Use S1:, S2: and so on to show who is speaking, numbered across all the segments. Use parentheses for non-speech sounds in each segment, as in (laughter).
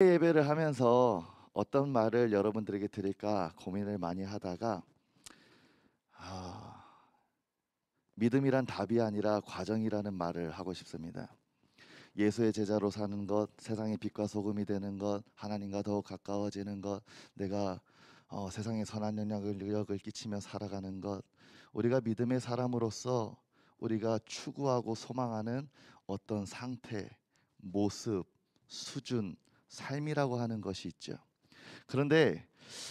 S1: 예배를 하면서 어떤 말을 여러분들에게 드릴까 고민을 많이 하다가 아, 믿음이란 답이 아니라 과정이라는 말을 하고 싶습니다. 예수의 제자로 사는 것, 세상의 빛과 소금이 되는 것, 하나님과 더욱 가까워지는 것, 내가 어, 세상에 선한 영역을 끼치며 살아가는 것, 우리가 믿음의 사람으로서 우리가 추구하고 소망하는 어떤 상태, 모습, 수준, 삶이라고 하는 것이 있죠. 그런데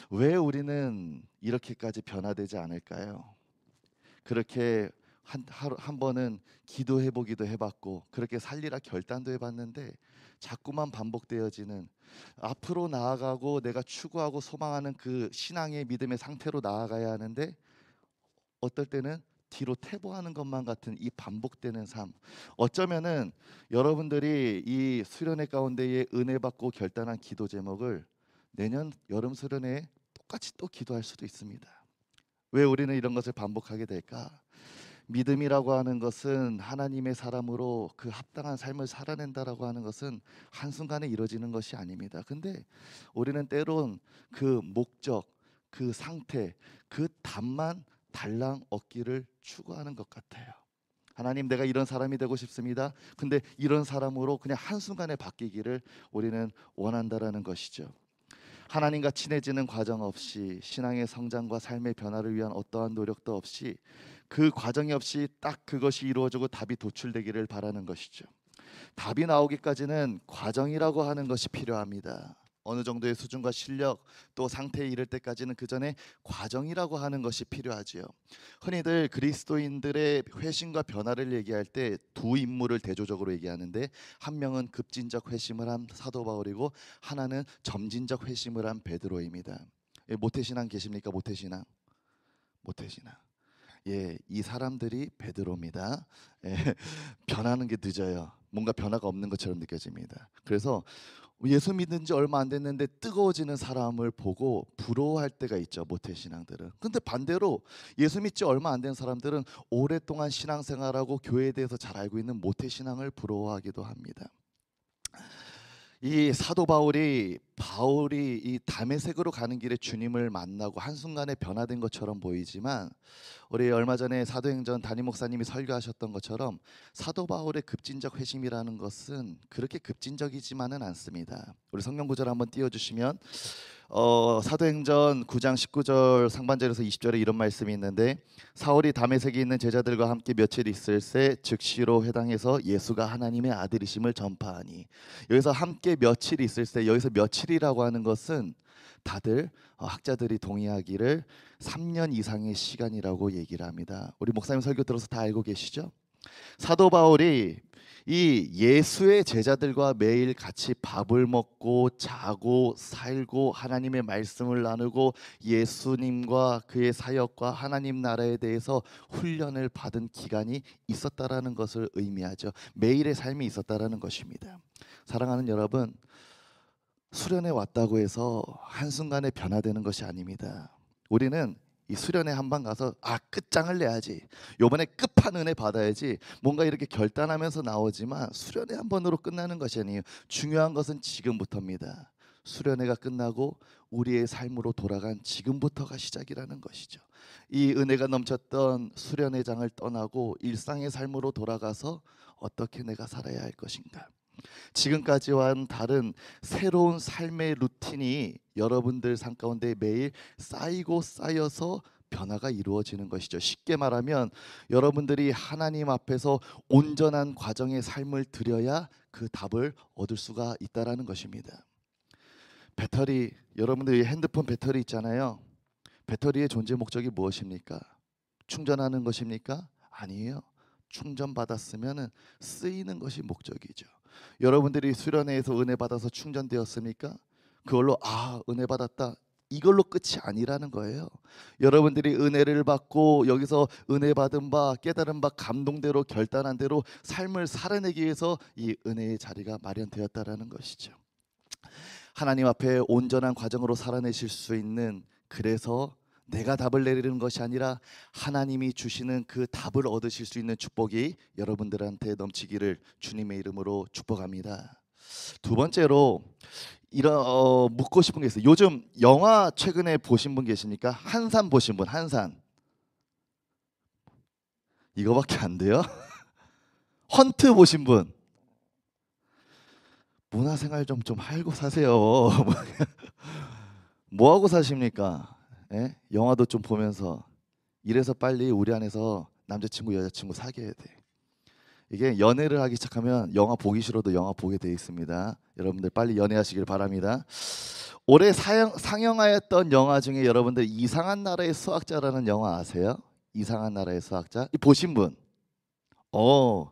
S1: 왜 우리는 이렇게까지 변화되지 않을까요? 그렇게 한, 하루, 한 번은 기도해 보기도 해봤고 그렇게 살리라 결단도 해봤는데 자꾸만 반복되어지는 앞으로 나아가고 내가 추구하고 소망하는 그 신앙의 믿음의 상태로 나아가야 하는데 어떨 때는 뒤로 태보하는 것만 같은 이 반복되는 삶. 어쩌면은 여러분들이 이 수련회 가운데에 은혜 받고 결단한 기도 제목을 내년 여름 수련회에 똑같이 또 기도할 수도 있습니다. 왜 우리는 이런 것을 반복하게 될까? 믿음이라고 하는 것은 하나님의 사람으로 그 합당한 삶을 살아낸다라고 하는 것은 한순간에 이루어지는 것이 아닙니다. 근데 우리는 때론 그 목적, 그 상태, 그 답만 달랑 얻기를 추구하는 것 같아요. 하나님 내가 이런 사람이 되고 싶습니다. 근데 이런 사람으로 그냥 한순간에 바뀌기를 우리는 원한다라는 것이죠. 하나님과 친해지는 과정 없이 신앙의 성장과 삶의 변화를 위한 어떠한 노력도 없이 그 과정이 없이 딱 그것이 이루어지고 답이 도출되기를 바라는 것이죠. 답이 나오기까지는 과정이라고 하는 것이 필요합니다. 어느 정도의 수준과 실력 또 상태에 이를 때까지는 그 전에 과정이라고 하는 것이 필요하지요. 흔히들 그리스도인들의 회심과 변화를 얘기할 때 두 인물을 대조적으로 얘기하는데 한 명은 급진적 회심을 한 사도 바울이고 하나는 점진적 회심을 한 베드로입니다. 예, 모태신앙 계십니까? 모태신앙. 모태신앙. 예, 이 사람들이 베드로입니다. 예, (laughs) 변하는 게 늦어요. 뭔가 변화가 없는 것처럼 느껴집니다. 그래서 예수 믿은 지 얼마 안 됐는데 뜨거워지는 사람을 보고 부러워할 때가 있죠 모태 신앙들은. 근데 반대로 예수 믿지 얼마 안 된 사람들은 오랫동안 신앙생활하고 교회에 대해서 잘 알고 있는 모태 신앙을 부러워하기도 합니다. 이 사도 바울이 바울이 이 담에색으로 가는 길에 주님을 만나고 한순간에 변화된 것처럼 보이지만 우리 얼마 전에 사도행전 담임 목사님이 설교하셨던 것처럼 사도 바울의 급진적 회심이라는 것은 그렇게 급진적이지만은 않습니다. 우리 성경 구절 한번 띄워 주시면 어, 사도행전 9장 19절 상반절에서 20절에 이런 말씀이 있는데 사울이 담에색에 있는 제자들과 함께 며칠 있을 새 즉시로 해당해서 예수가 하나님의 아들이심을 전파하니 여기서 함께 며칠 있을 새 여기서 며칠이라고 하는 것은 다들 어, 학자들이 동의하기를 3년 이상의 시간이라고 얘기를 합니다. 우리 목사님 설교 들어서 다 알고 계시죠? 사도 바울이 이 예수의 제자들과 매일 같이 밥을 먹고 자고 살고 하나님의 말씀을 나누고 예수님과 그의 사역과 하나님 나라에 대해서 훈련을 받은 기간이 있었다라는 것을 의미하죠. 매일의 삶이 있었다라는 것입니다. 사랑하는 여러분, 수련회 왔다고 해서 한순간에 변화되는 것이 아닙니다. 우리는 이 수련회 한 번 가서 아 끝장을 내야지 요번에 끝판은혜 받아야지 뭔가 이렇게 결단하면서 나오지만 수련회 한 번으로 끝나는 것이 아니에요 중요한 것은 지금부터입니다 수련회가 끝나고 우리의 삶으로 돌아간 지금부터가 시작이라는 것이죠 이 은혜가 넘쳤던 수련회장을 떠나고 일상의 삶으로 돌아가서 어떻게 내가 살아야 할 것인가 지금까지와는 다른 새로운 삶의 루틴이 여러분들 삶 가운데 매일 쌓이고 쌓여서 변화가 이루어지는 것이죠. 쉽게 말하면 여러분들이 하나님 앞에서 온전한 과정의 삶을 드려야 그 답을 얻을 수가 있다라는 것입니다. 배터리 여러분들이 핸드폰 배터리 있잖아요. 배터리의 존재 목적이 무엇입니까? 충전하는 것입니까? 아니에요. 충전 받았으면은 쓰이는 것이 목적이죠. 여러분들이 수련회에서 은혜 받아서 충전되었습니까? 그걸로 아 은혜 받았다 이걸로 끝이 아니라는 거예요. 여러분들이 은혜를 받고 여기서 은혜 받은 바 깨달은 바 감동대로 결단한 대로 삶을 살아내기 위해서 이 은혜의 자리가 마련되었다라는 것이죠. 하나님 앞에 온전한 과정으로 살아내실 수 있는 그래서 내가 답을 내리는 것이 아니라 하나님이 주시는 그 답을 얻으실 수 있는 축복이 여러분들한테 넘치기를 주님의 이름으로 축복합니다. 두 번째로 이 어, 묻고 싶은 게 있어요. 요즘 영화 최근에 보신 분 계십니까? 한산 보신 분 한산 이거밖에 안 돼요? (laughs) 헌트 보신 분 문화생활 좀좀 좀 알고 사세요. (laughs) 뭐 하고 사십니까? 예? 영화도 좀 보면서 이래서 빨리 우리 안에서 남자친구 여자친구 사귀어야 돼. 이게 연애를 하기 시작하면 영화 보기 싫어도 영화 보게 돼 있습니다. 여러분들 빨리 연애하시길 바랍니다. 올해 사형, 상영하였던 영화 중에 여러분들 이상한 나라의 수학자라는 영화 아세요? 이상한 나라의 수학자 보신 분? 어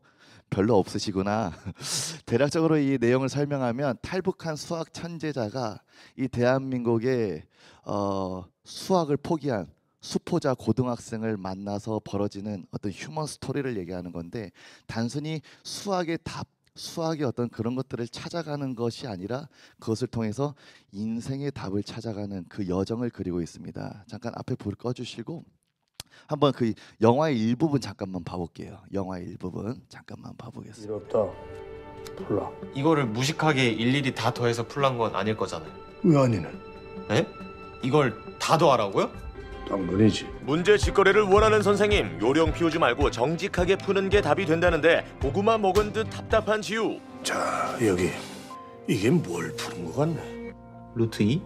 S1: 별로 없으시구나. (laughs) 대략적으로 이 내용을 설명하면 탈북한 수학 천재자가 이 대한민국의 어, 수학을 포기한 수포자 고등학생을 만나서 벌어지는 어떤 휴먼 스토리를 얘기하는 건데 단순히 수학의 답 수학의 어떤 그런 것들을 찾아가는 것이 아니라 그것을 통해서 인생의 답을 찾아가는 그 여정을 그리고 있습니다. 잠깐 앞에 불 꺼주시고 한번 그 영화의 일부분 잠깐만 봐볼게요. 영화의 일부분 잠깐만 봐보겠습니다. 이렇다 풀라 이거를 무식하게 일일이 다 더해서 풀란 건 아닐 거잖아요. 의원이는 에? 네? 이걸 다 더하라고요? 당근이지 문제 직거래를 원하는 선생님 요령 피우지 말고 정직하게 푸는 게 답이 된다는데 고구마 먹은 듯 답답한 지우 자 여기 이게 뭘 푸는 거 같네 루트 2?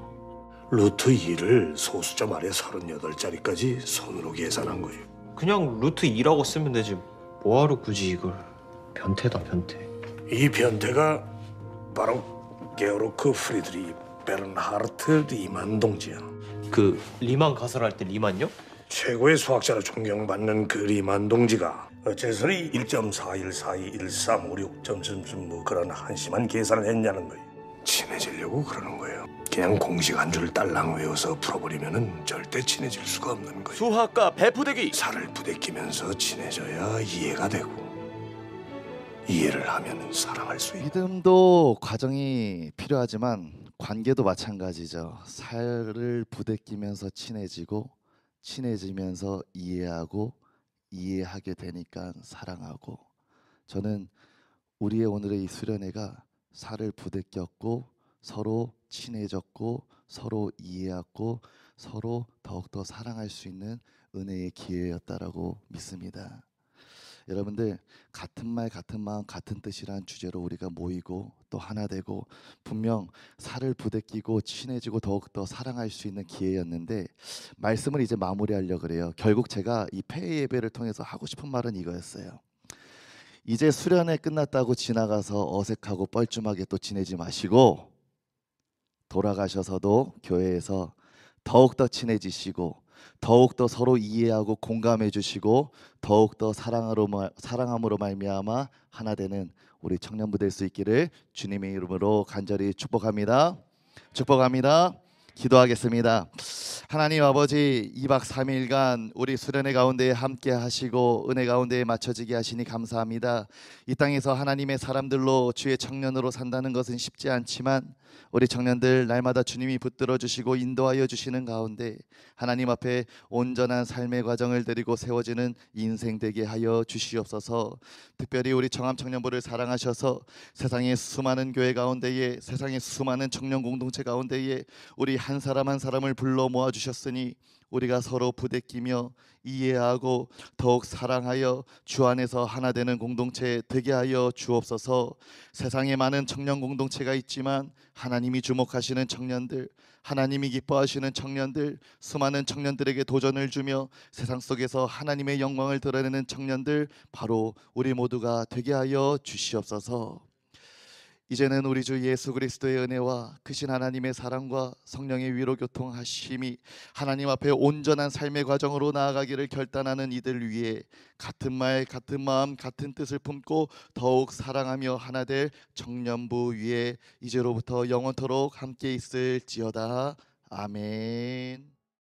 S1: 루트 2를 소수점 아래 38자리까지 손으로 계산한 거예요. 그냥 루트 2라고 쓰면 되지. 뭐하러 굳이 이걸. 변태다, 변태. 이 변태가 바로 게오르크 프리드리 베른하르트 리만 동지야. 그 리만 가설할 때 리만요? 최고의 수학자로 존경받는 그 리만 동지가 어째서리 1.41421356점쯤쯤 뭐 그런 한심한 계산을 했냐는 거예요. 친해지려고 그러는 거예요. 그냥 공식 안주를 딸랑 외워서 풀어버리면은 절대 친해질 수가 없는 거예요. 수학과 배포대기. 살을 부대끼면서 친해져야 이해가 되고 이해를 하면 사랑할 수 있고. 믿음도 과정이 필요하지만 관계도 마찬가지죠. 살을 부대끼면서 친해지고 친해지면서 이해하고 이해하게 되니까 사랑하고 저는 우리의 오늘의 이 수련회가 살을 부대꼈고 서로 친해졌고 서로 이해하고 서로 더욱더 사랑할 수 있는 은혜의 기회였다라고 믿습니다. 여러분들 같은 말 같은 마음 같은 뜻이란 주제로 우리가 모이고 또 하나 되고 분명 살을 부대끼고 친해지고 더욱더 사랑할 수 있는 기회였는데 말씀을 이제 마무리하려 그래요. 결국 제가 이 폐의 예배를 통해서 하고 싶은 말은 이거였어요. 이제 수련회 끝났다고 지나가서 어색하고 뻘쭘하게 또 지내지 마시고 돌아가셔서도 교회에서 더욱더 친해지시고 더욱더 서로 이해하고 공감해 주시고 더욱더 사랑으로 사랑함으로 말미암아 하나 되는 우리 청년부 될 수 있기를 주님의 이름으로 간절히 축복합니다. 축복합니다. 기도하겠습니다. 하나님 아버지 2박 3일간 우리 수련회 가운데 함께 하시고 은혜 가운데 맞춰지게 하시니 감사합니다. 이 땅에서 하나님의 사람들로 주의 청년으로 산다는 것은 쉽지 않지만 우리 청년들 날마다 주님이 붙들어 주시고 인도하여 주시는 가운데 하나님 앞에 온전한 삶의 과정을 데리고 세워지는 인생 되게 하여 주시옵소서. 특별히 우리 청암 청년부를 사랑하셔서 세상의 수많은 교회 가운데에 세상의 수많은 청년 공동체 가운데에 우리 한 사람 한 사람을 불러 모아 주셨으니 우리가 서로 부대끼며 이해하고 더욱 사랑하여 주 안에서 하나 되는 공동체 되게 하여 주옵소서. 세상에 많은 청년 공동체가 있지만 하나님이 주목하시는 청년들, 하나님이 기뻐하시는 청년들, 수많은 청년들에게 도전을 주며 세상 속에서 하나님의 영광을 드러내는 청년들 바로 우리 모두가 되게 하여 주시옵소서. 이제는 우리 주 예수 그리스도의 은혜와 크신 하나님의 사랑과 성령의 위로 교통하심이 하나님 앞에 온전한 삶의 과정으로 나아가기를 결단하는 이들 위해 같은 말 같은 마음 같은 뜻을 품고 더욱 사랑하며 하나 될 청년부 위에 이제로부터 영원토록 함께 있을지어다 아멘.